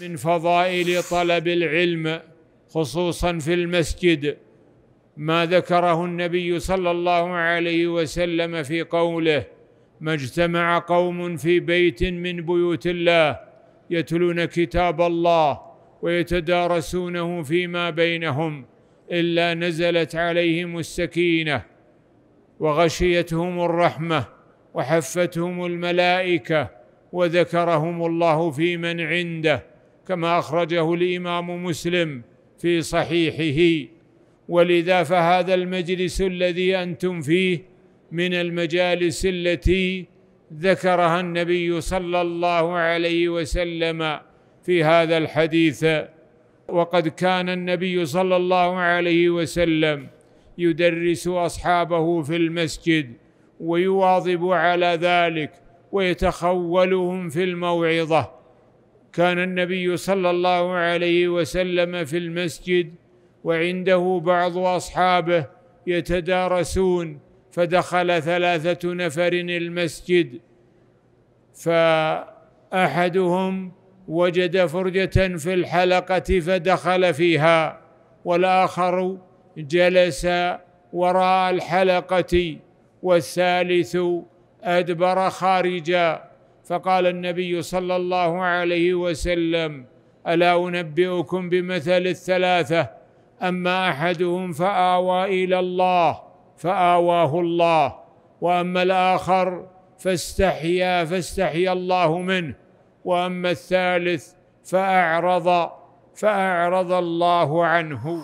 من فضائل طلب العلم خصوصا في المسجد ما ذكره النبي صلى الله عليه وسلم في قوله ما اجتمع قوم في بيت من بيوت الله يتلون كتاب الله ويتدارسونه فيما بينهم الا نزلت عليهم السكينه وغشيتهم الرحمه وحفتهم الملائكه وذكرهم الله في من عنده كما اخرجه الامام مسلم في صحيحه ولذا فهذا المجلس الذي انتم فيه من المجالس التي ذكرها النبي صلى الله عليه وسلم في هذا الحديث وقد كان النبي صلى الله عليه وسلم يدرس اصحابه في المسجد ويواظب على ذلك ويتخولهم في الموعظه كان النبي صلى الله عليه وسلم في المسجد وعنده بعض اصحابه يتدارسون فدخل ثلاثه نفر المسجد فاحدهم وجد فرجه في الحلقه فدخل فيها والاخر جلس وراء الحلقه والثالث ادبر خارجا فقال النبي صلى الله عليه وسلم الا انبئكم بمثل الثلاثه اما احدهم فاوى الى الله فاواه الله واما الاخر فاستحيا فاستحيا الله منه واما الثالث فاعرض فاعرض الله عنه